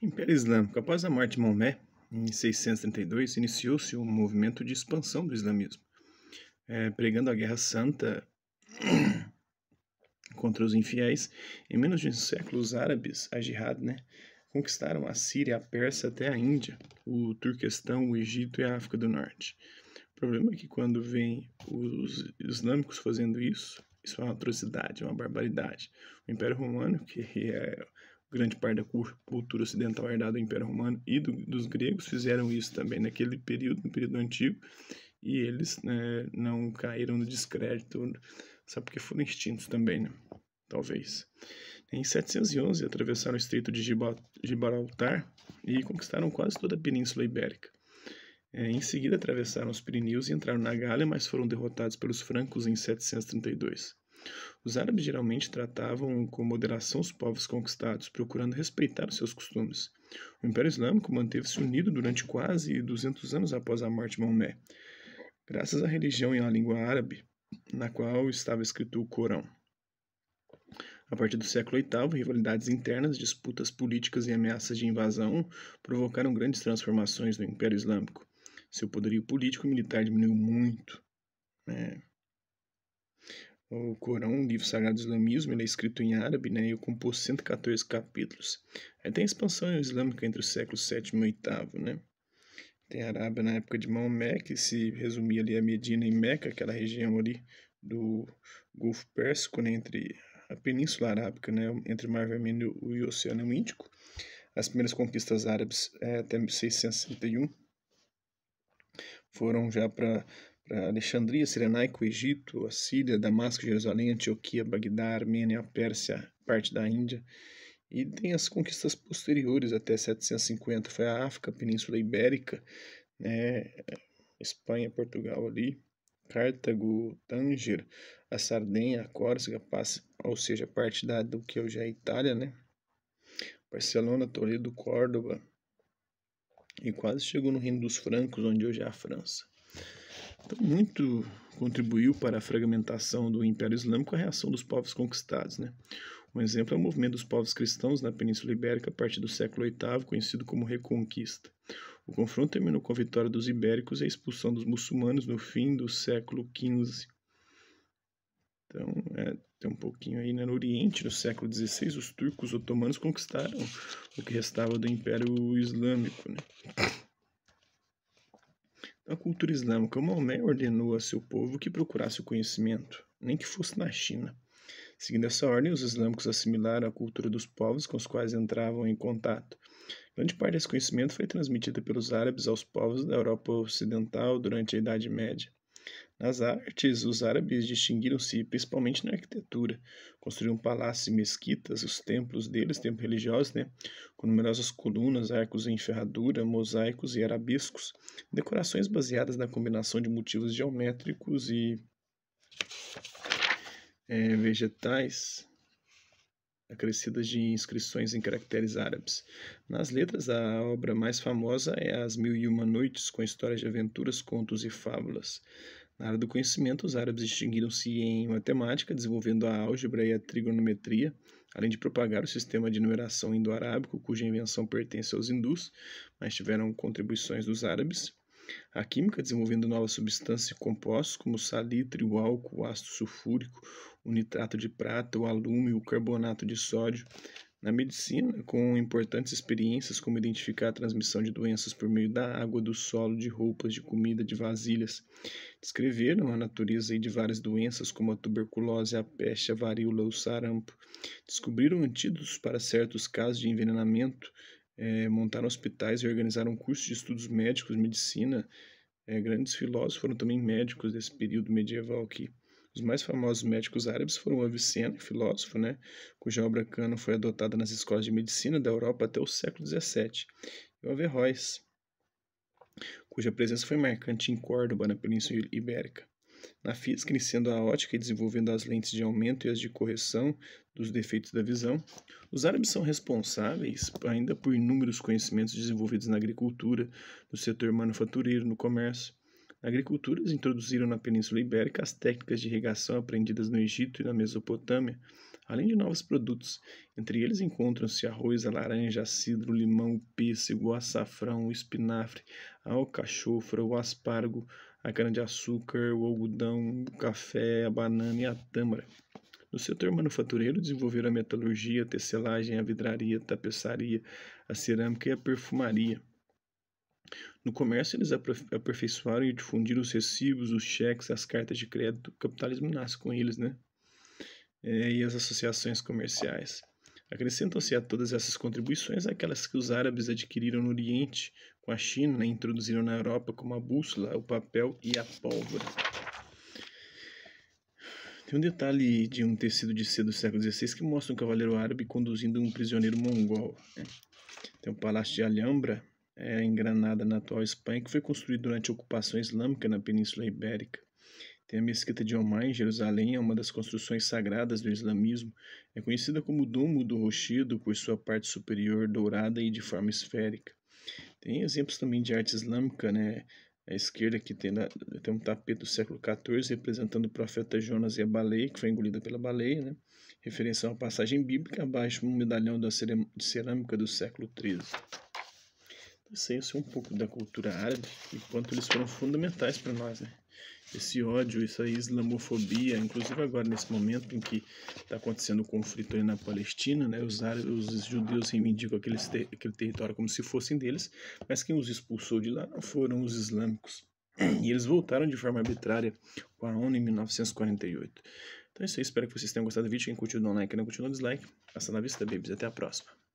Império Islâmico. Após a morte de Maomé, em 632, iniciou-se um movimento de expansão do islamismo, é, pregando a Guerra Santa contra os infiéis. Em menos de um século, os árabes, a jihad, né, conquistaram a Síria, a Pérsia até a Índia, o Turquestão, o Egito e a África do Norte. O problema é que quando vem os islâmicos fazendo isso, isso é uma atrocidade, é uma barbaridade. O Império Romano, que é grande parte da cultura ocidental herdada do Império Romano e do, dos gregos fizeram isso também naquele período, no período antigo, e eles né, não caíram no descrédito, só porque foram extintos também, né? talvez. Em 711, atravessaram o Estreito de Gibraltar e conquistaram quase toda a Península Ibérica. É, em seguida, atravessaram os Pirineus e entraram na Gália, mas foram derrotados pelos francos em 732. Os árabes geralmente tratavam com moderação os povos conquistados, procurando respeitar os seus costumes. O Império Islâmico manteve-se unido durante quase 200 anos após a morte de Maomé, graças à religião e à língua árabe, na qual estava escrito o Corão. A partir do século VIII, rivalidades internas, disputas políticas e ameaças de invasão provocaram grandes transformações no Império Islâmico. Seu poderio político e militar diminuiu muito. Né? O Corão, um livro sagrado do islamismo, ele é escrito em árabe né, e compôs 114 capítulos. Aí é, tem a expansão islâmica entre o século VII e VIII. Né? Tem a Arábia na época de Maomé, que se resumia ali a Medina e Meca, aquela região ali do Golfo Pérsico, né, entre a Península Arábica, né, entre o Mar Vermelho e o Oceano Índico. As primeiras conquistas árabes é, até 661 foram já para para Alexandria, Cirenaico, Egito, Assíria, Damasco, Jerusalém, Antioquia, Bagdá, Armênia, Pérsia, parte da Índia. E tem as conquistas posteriores até 750, foi a África, a Península Ibérica, né, Espanha, Portugal ali, Cartago, Tanger, a Sardenha, a Córcega, passa, ou seja, parte da, do que hoje é a Itália, né? Barcelona, Toledo, Córdoba, e quase chegou no Reino dos Francos, onde hoje é a França. Então, muito contribuiu para a fragmentação do Império Islâmico a reação dos povos conquistados. Né? Um exemplo é o movimento dos povos cristãos na Península Ibérica a partir do século VIII, conhecido como Reconquista. O confronto terminou com a vitória dos ibéricos e a expulsão dos muçulmanos no fim do século XV. Então, é, tem um pouquinho aí né? no Oriente, no século XVI, os turcos otomanos conquistaram o que restava do Império Islâmico. Né? A cultura islâmica, Maomé ordenou a seu povo que procurasse o conhecimento, nem que fosse na China. Seguindo essa ordem, os islâmicos assimilaram a cultura dos povos com os quais entravam em contato. Grande parte desse conhecimento foi transmitida pelos árabes aos povos da Europa Ocidental durante a Idade Média. Nas artes, os árabes distinguiram-se principalmente na arquitetura. Construíram palácios e mesquitas, os templos deles, templos religiosos, né? com numerosas colunas, arcos em ferradura, mosaicos e arabescos, decorações baseadas na combinação de motivos geométricos e é, vegetais acrescidas de inscrições em caracteres árabes. Nas letras, a obra mais famosa é As Mil e Uma Noites, com histórias de aventuras, contos e fábulas. Na área do conhecimento, os árabes distinguiram-se em matemática, desenvolvendo a álgebra e a trigonometria, além de propagar o sistema de numeração indo-arábico, cuja invenção pertence aos hindus, mas tiveram contribuições dos árabes. A química desenvolvendo novas substâncias e compostos, como o salitre, o álcool, o ácido sulfúrico, o nitrato de prata, o alúmio, o carbonato de sódio. Na medicina, com importantes experiências como identificar a transmissão de doenças por meio da água, do solo, de roupas, de comida, de vasilhas, descreveram a natureza de várias doenças como a tuberculose, a peste, a varíola, o sarampo, descobriram antídotos para certos casos de envenenamento é, montaram hospitais e organizaram cursos de estudos médicos, medicina. É, grandes filósofos foram também médicos desse período medieval aqui. Os mais famosos médicos árabes foram Avicena, filósofo, né, cuja obra Cano foi adotada nas escolas de medicina da Europa até o século XVII, e o Averroes, cuja presença foi marcante em Córdoba, na Península Ibérica. Na física, iniciando a ótica e desenvolvendo as lentes de aumento e as de correção dos defeitos da visão, os árabes são responsáveis ainda por inúmeros conhecimentos desenvolvidos na agricultura, no setor manufatureiro, no comércio. Na agricultura, eles introduziram na Península Ibérica as técnicas de irrigação aprendidas no Egito e na Mesopotâmia, além de novos produtos. Entre eles encontram-se arroz, a laranja, cidro, limão, pêssego, açafrão, o espinafre, a alcachofra, o aspargo, a cana-de-açúcar, o algodão, o café, a banana e a tâmara. No setor manufatureiro, desenvolveram a metalurgia, a tecelagem, a vidraria, a tapeçaria, a cerâmica e a perfumaria. No comércio, eles aperfeiçoaram e difundiram os recibos, os cheques, as cartas de crédito. O capitalismo nasce com eles, né? É, e as associações comerciais. Acrescentam-se a todas essas contribuições aquelas que os árabes adquiriram no Oriente com a China e né, introduziram na Europa como a bússola, o papel e a pólvora. Tem um detalhe de um tecido de seda do século XVI que mostra um cavaleiro árabe conduzindo um prisioneiro mongol. Né? Tem o Palácio de Alhambra, é, em Granada, na atual Espanha, que foi construído durante a ocupação islâmica na Península Ibérica. Tem a Mesquita de Omar, em Jerusalém, é uma das construções sagradas do islamismo. É conhecida como Domo do rochido por sua parte superior dourada e de forma esférica. Tem exemplos também de arte islâmica, né? À esquerda aqui tem, tem um tapete do século XIV representando o profeta Jonas e a baleia, que foi engolida pela baleia, né? Referência a uma passagem bíblica, abaixo um medalhão de cerâmica do século XIII então, é um pouco da cultura árabe e quanto eles foram fundamentais para nós, né? esse ódio, essa islamofobia, inclusive agora nesse momento em que está acontecendo o um conflito aí na Palestina, né, os, árabes, os judeus reivindicam aquele, ter, aquele território como se fossem deles, mas quem os expulsou de lá não foram os islâmicos. E eles voltaram de forma arbitrária com a ONU em 1948. Então é isso aí, espero que vocês tenham gostado do vídeo. Quem curtiu, dá um like, quem não curtiu, dá um dislike. Passa na vista, babies. Até a próxima.